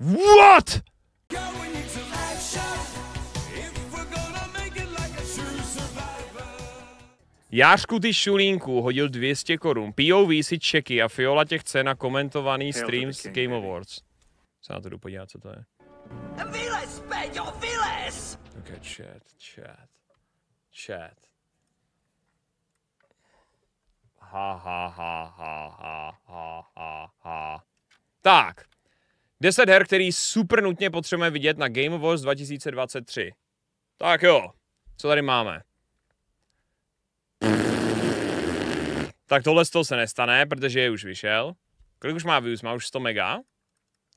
What? Jášku ty šulínku hodil 200 korun. POV si čeky a Fiola tě chce na komentovaný stream z Game Awards. Se na to jdu podívat, co to je. Vylez, Peťo, vylez! Ok, chat, chat, chat. Ha, ha, ha, ha, ha, ha, ha, ha. Tak. 10 her, který super nutně potřebujeme vidět na Game Awards 2023. Tak jo, co tady máme? Tak tohle z toho se nestane, protože je už vyšel. Kolik už má views? Má už 100 mega?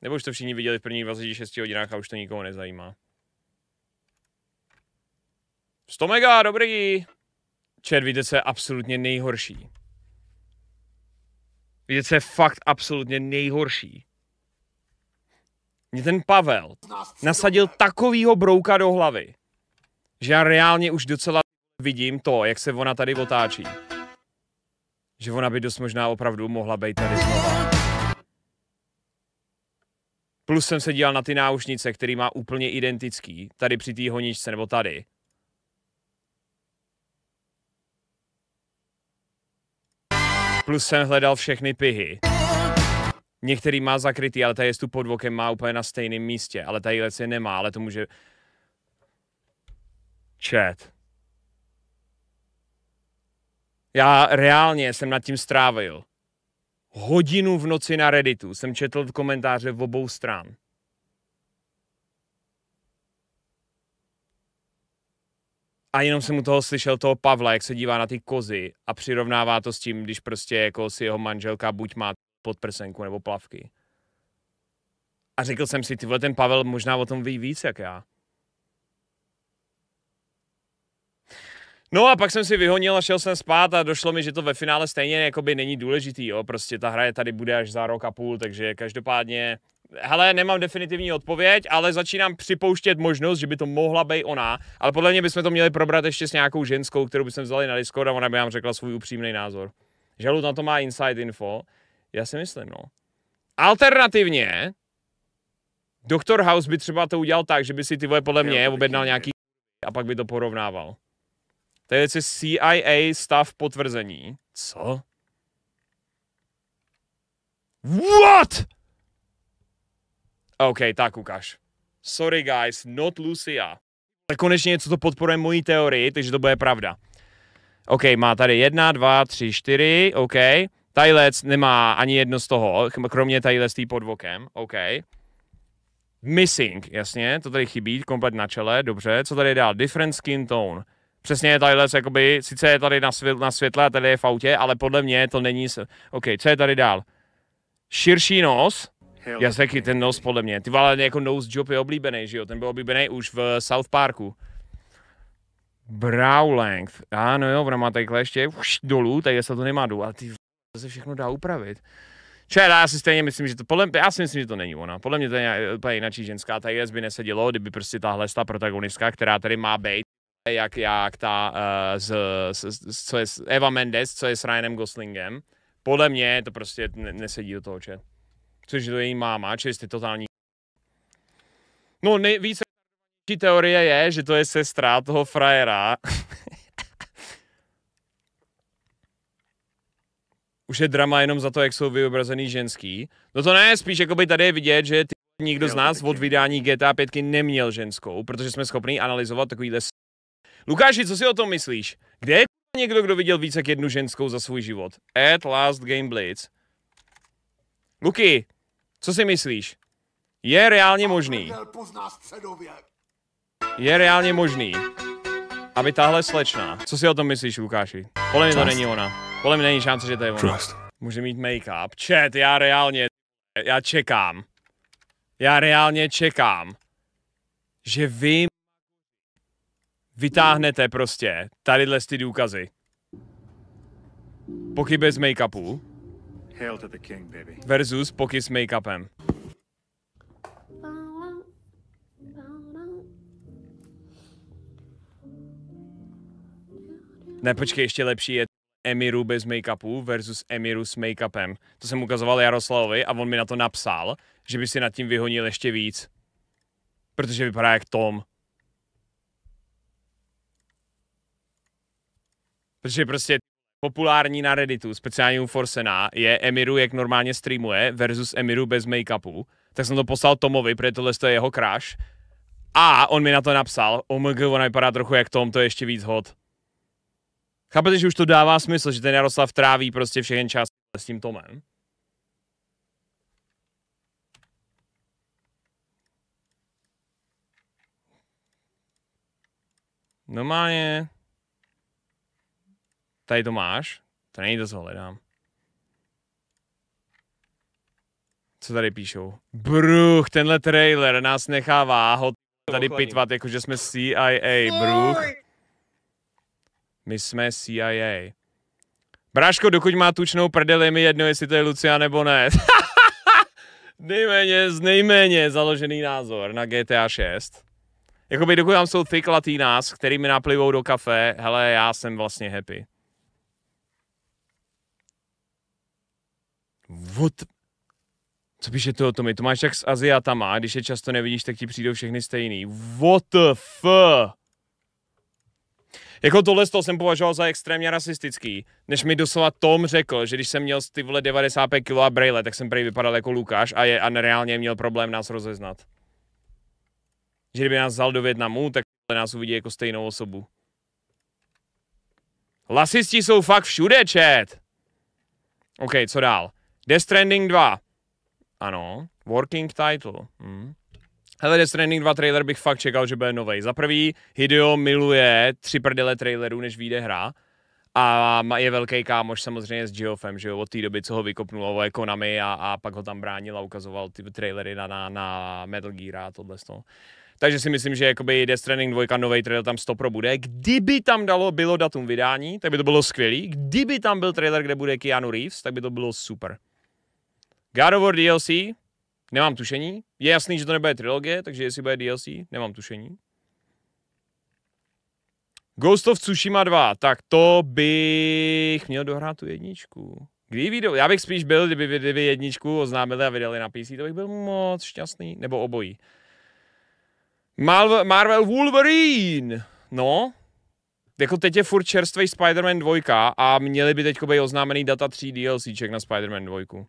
Nebo už to všichni viděli v prvních 26 hodinách a už to nikoho nezajímá? 100 mega, dobrý! Čet, víte, co je absolutně nejhorší. Víte, co je fakt absolutně nejhorší mě ten Pavel nasadil takovýho brouka do hlavy, že já reálně už docela vidím to, jak se ona tady otáčí. Že ona by dost možná opravdu mohla být tady znovu. Plus jsem se díval na ty náušnice, který má úplně identický, tady při té honičce nebo tady. Plus jsem hledal všechny pihy. Některý má zakrytý, ale tady je tu pod vokem, má úplně na stejném místě, ale tady je nemá, ale to může... Chat. Já reálně jsem nad tím strávil hodinu v noci na Redditu. Jsem četl komentáře v obou stran. A jenom jsem u toho slyšel toho Pavla, jak se dívá na ty kozy a přirovnává to s tím, když prostě jako si jeho manželka buď má podprsenku nebo plavky. A řekl jsem si, ty vole, ten Pavel možná o tom ví víc jak já. No a pak jsem si vyhonil a šel jsem spát a došlo mi, že to ve finále stejně jakoby není důležitý, jo. Prostě ta hra je tady bude až za rok a půl, takže každopádně... Hele, nemám definitivní odpověď, ale začínám připouštět možnost, že by to mohla být ona, ale podle mě bychom to měli probrat ještě s nějakou ženskou, kterou bychom vzali na Discord a ona by nám řekla svůj upřímný názor. Žalud na to má inside info, já si myslím, no. Alternativně, Doktor House by třeba to udělal tak, že by si ty vole podle mě objednal nějaký a pak by to porovnával. To je CIA stav potvrzení. Co? What? OK, tak ukáž. Sorry guys, not Lucia. Tak konečně něco to podporuje mojí teorii, takže to bude pravda. OK, má tady jedna, dva, tři, čtyři, OK. Tajlec nemá ani jedno z toho, kromě Tajlec tý pod vokem, OK. Missing, jasně, to tady chybí, komplet na čele, dobře. Co tady dál? Different skin tone. Přesně, Tajlec, jakoby, sice je tady na, svět, na světle a tady je v autě, ale podle mě to není... OK, co je tady dál? Širší nos, já taky ten nos podle mě. Ty vole, jako nose job je oblíbený, že jo? Ten byl oblíbený už v South Parku. Brow length. Ano jo, ona má takhle ještě uš, dolů, tady se to nemá dolů, ale ty to se všechno dá upravit. Čera, já si stejně myslím, že to, podle, já si myslím, že to není ona. Podle mě to je eh, úplně jiná ženská, ta by nesedělo, kdyby prostě tahle ta protagonistka, která tady má být, jak, jak ta, uh, z, z, z, co je s Eva Mendes, co je s Ryanem Goslingem, podle mě to prostě nesedí do toho čet. Což je to její máma, čili jste totální No nejvíce teorie je, že to je sestra toho frajera. už je drama jenom za to, jak jsou vyobrazený ženský. No to ne, spíš jako by tady je vidět, že ty nikdo z nás od vydání GTA 5 neměl ženskou, protože jsme schopni analyzovat takovýhle s... Lukáši, co si o tom myslíš? Kde je někdo, kdo viděl více jak jednu ženskou za svůj život? At Last Game Blitz. Luky, co si myslíš? Je reálně možný. Je reálně možný, aby tahle slečna... Co si o tom myslíš, Lukáši? Podle mě to není ona. Podle mě není šance, že to je ono. Může mít make-up. Chat, já reálně, já čekám. Já reálně čekám, že vy vytáhnete prostě tadyhle ty důkazy. Poky bez make-upu versus poky s make-upem. Ne, počkej, ještě lepší je Emiru bez make-upu versus Emiru s make-upem. To jsem ukazoval Jaroslavovi a on mi na to napsal, že by si nad tím vyhonil ještě víc. Protože vypadá jak Tom. Protože prostě populární na Redditu, speciálně u Forsena, je Emiru, jak normálně streamuje, versus Emiru bez make-upu. Tak jsem to poslal Tomovi, protože tohle je jeho crush. A on mi na to napsal, omg, oh ona vypadá trochu jak Tom, to je ještě víc hot. Chápete, že už to dává smysl, že ten Jaroslav tráví prostě všechny čas s tím Tomem? Normálně... Tady to máš. To není to, co hledám. Co tady píšou? Bruch, tenhle trailer nás nechává hot tady pitvat, jakože jsme CIA, bruch. My jsme CIA. Bráško, dokud má tučnou prdeli, mi jedno, jestli to je Lucia nebo ne. nejméně, z nejméně založený názor na GTA 6. Jakoby dokud tam jsou thick latinas, který mi naplivou do kafe, hele, já jsem vlastně happy. What? Co píše to o tom? To máš tak s Aziatama, když je často nevidíš, tak ti přijdou všechny stejný. What the fuck? Jako tohle to jsem považoval za extrémně rasistický, než mi doslova Tom řekl, že když jsem měl ty vole 95 kg a brejle, tak jsem prej vypadal jako Lukáš a, je, a reálně měl problém nás rozeznat. Že kdyby nás vzal do Větnamu, tak nás uvidí jako stejnou osobu. Lasisti jsou fakt všude, chat! OK, co dál? Death Stranding 2. Ano. Working title. Hmm. Hele, Death Stranding 2 trailer bych fakt čekal, že bude nový. Za prvý, Hideo miluje tři prdele trailerů, než vyjde hra. A je velký kámoš samozřejmě s Geoffem, že jo, od té doby, co ho o Konami a, a pak ho tam bránil a ukazoval ty trailery na, na, na Metal Gear a tohle. Toho. Takže si myslím, že jakoby Death Stranding 2 nový trailer tam 100 pro bude. Kdyby tam dalo, bylo datum vydání, tak by to bylo skvělý. Kdyby tam byl trailer, kde bude Keanu Reeves, tak by to bylo super. God of War DLC, Nemám tušení. Je jasný, že to nebude trilogie, takže jestli bude DLC, nemám tušení. Ghost of Tsushima 2, tak to bych měl dohrát tu jedničku. Kdy video? Já bych spíš byl, kdyby, kdyby jedničku oznámili a vydali na PC, to bych byl moc šťastný, nebo obojí. Marvel, Marvel Wolverine, no, jako teď je furt čerstvý Spider-Man 2 a měli by teď být oznámený data 3 DLCček na Spider-Man 2.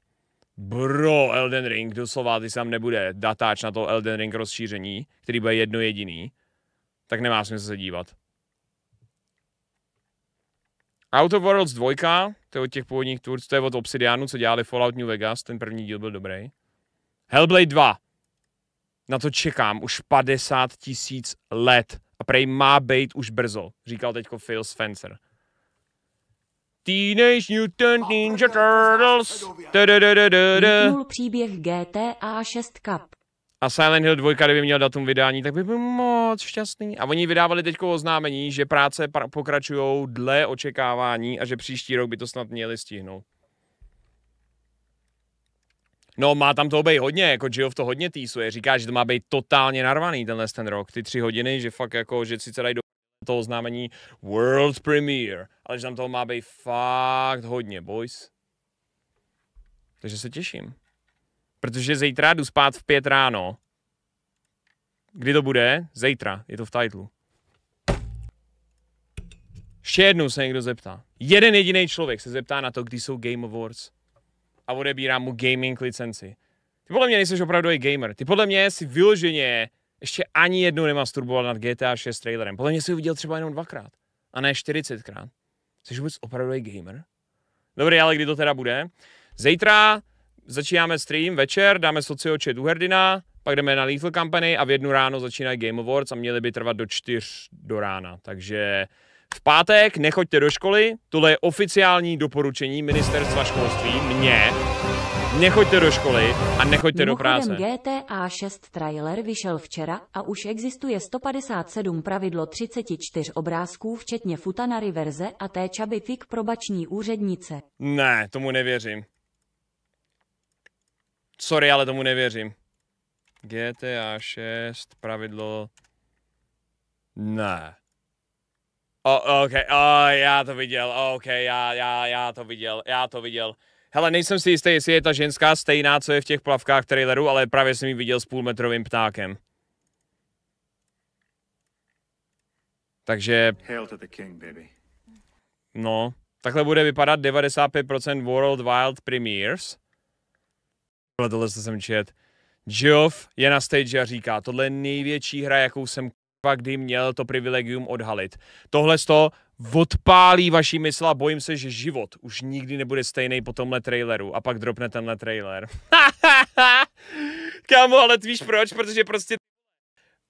Bro, Elden Ring, doslova, když tam nebude datáč na to Elden Ring rozšíření, který bude jedno jediný, tak nemá smysl se dívat. Out of Worlds 2, to je od těch původních tvůrců, to je od Obsidianu, co dělali Fallout New Vegas, ten první díl byl dobrý. Hellblade 2, na to čekám už 50 tisíc let a prej má být už brzo, říkal teďko Phil Spencer. Teenage Mutant oh, Ninja Turtles. příběh GTA 6 Cup. A Silent Hill 2, kdyby měl datum vydání, tak by byl moc šťastný. A oni vydávali teď oznámení, že práce pokračují dle očekávání a že příští rok by to snad měli stihnout. No, má tam toho být hodně, jako Geoff to hodně týsuje. Říká, že to má být totálně narvaný tenhle ten rok, ty tři hodiny, že fakt jako, že sice dají do to oznámení World Premiere, ale že tam toho má být fakt hodně, boys. Takže se těším. Protože zítra jdu spát v pět ráno. Kdy to bude? Zítra, je to v titlu. Ještě jednou se někdo zeptá. Jeden jediný člověk se zeptá na to, kdy jsou Game Awards. A odebírá mu gaming licenci. Ty podle mě nejsi i gamer. Ty podle mě si vyloženě ještě ani jednou nemasturboval nad GTA 6 trailerem. Podle mě si ho viděl třeba jenom dvakrát, a ne 40krát. Jsi vůbec opravdu gamer? Dobrý, ale kdy to teda bude? Zítra začínáme stream večer, dáme sociočet u Herdina, pak jdeme na Lethal Company a v jednu ráno začínají Game Awards a měli by trvat do čtyř do rána. Takže v pátek nechoďte do školy, tohle je oficiální doporučení ministerstva školství, mě, Nechoďte do školy a nechoďte do práce. GTA 6 trailer vyšel včera a už existuje 157 pravidlo 34 obrázků, včetně futanary verze a té čaby fik probační úřednice. Ne, tomu nevěřím. Sorry, ale tomu nevěřím. GTA 6 pravidlo... Ne. O, ok, o, já to viděl, ok, já, já, já to viděl, já to viděl. Hele, nejsem si jistý, jestli je ta ženská stejná, co je v těch plavkách traileru, ale právě jsem ji viděl s půlmetrovým ptákem. Takže... No, takhle bude vypadat 95% World Wild Premiers. Tohle jsem čet. Geoff je na stage a říká, tohle je největší hra, jakou jsem kdy měl to privilegium odhalit. Tohle to odpálí vaší mysl a bojím se, že život už nikdy nebude stejný po tomhle traileru. A pak dropne tenhle trailer. Kámo, ale víš proč? Protože prostě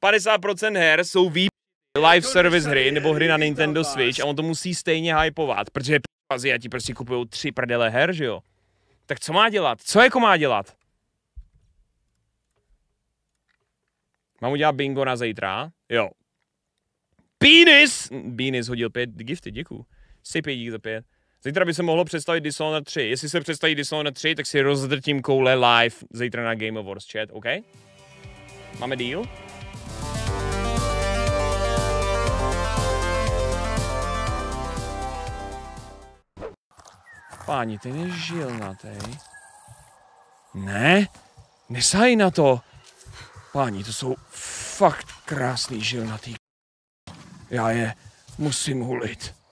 50% her jsou vý... live service hry nebo hry na Nintendo Switch a on to musí stejně hypovat, protože ti prostě kupují tři prdele her, že jo? Tak co má dělat? Co jako má dělat? Mám udělat bingo na zítra? Jo. Penis! Penis hodil pět gifty, děkuju. pět dík za pět. Zítra by se mohlo představit Dishonored 3. Jestli se představí Dishonored 3, tak si rozdrtím koule live zítra na Game of Wars chat, OK? Máme deal? Páni, ty nežil na tej. Ne, nesaj na to. Páni, to jsou fakt krásný žilnatý. Já je musím hulit.